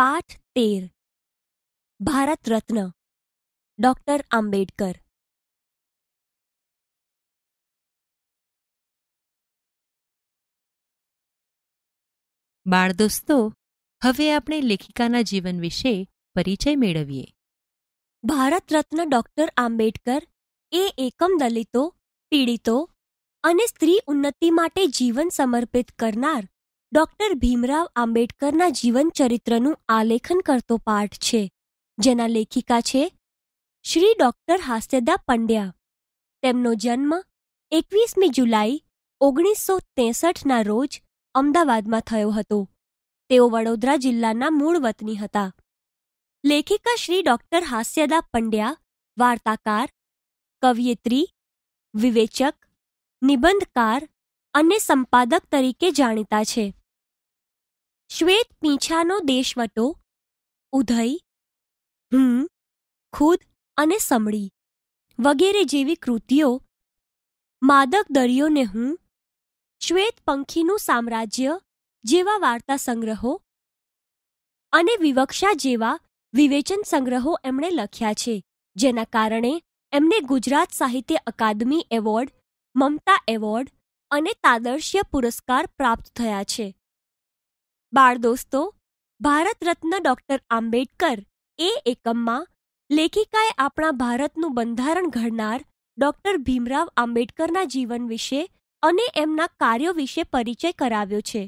પાઠ તેર ભારત રત્ન ડોક્ટર આંબેડકર બાળ દોસ્તો હવે આપણે લેખિકાના જીવન વિશે પરિચય મેળવીએ ભારત રત્ન ડોક્ટર આંબેડકર એ એકમ દલિતો પીડિતો અને સ્ત્રી ઉન્નતિ માટે જીવન સમર્પિત કરનાર ડોક્ટર ભીમરાવ આંબેડકરના જીવન ચરિત્રનું આલેખન કરતો પાઠ છે જેના લેખિકા છે શ્રી ડોક્ટર હાસ્યદા પંડ્યા તેમનો જન્મ એકવીસમી જુલાઈ ઓગણીસો ત્રેસઠના રોજ અમદાવાદમાં થયો હતો તેઓ વડોદરા જિલ્લાના મૂળ વતની હતા લેખિકા શ્રી ડોક્ટર હાસ્યદા પંડ્યા વાર્તાકાર કવિયત્રી વિવેચક નિબંધકાર અને સંપાદક તરીકે જાણીતા છે શ્વેત પીંછાનો દેશવટો ઉધઈ હું ખુદ અને સમળી વગેરે જેવી કૃતિઓ માદક દરિયોને હું શ્વેત પંખીનું સામ્રાજ્ય જેવા વાર્તા સંગ્રહો અને વિવક્ષા જેવા વિવેચન સંગ્રહો એમણે લખ્યા છે જેના કારણે એમને ગુજરાત સાહિત્ય અકાદમી એવોર્ડ મમતા એવોર્ડ અને તાદર્શ્ય પુરસ્કાર પ્રાપ્ત થયા છે બાળ દોસ્તો ભારત રત્ન ડોક્ટર આંબેડકર એ એકમમાં લેખિકાએ આપણા ભારતનું બંધારણ ઘડનાર ડોક્ટર ભીમરાવ આંબેડકરના જીવન વિશે અને એમના કાર્યો વિશે પરિચય કરાવ્યો છે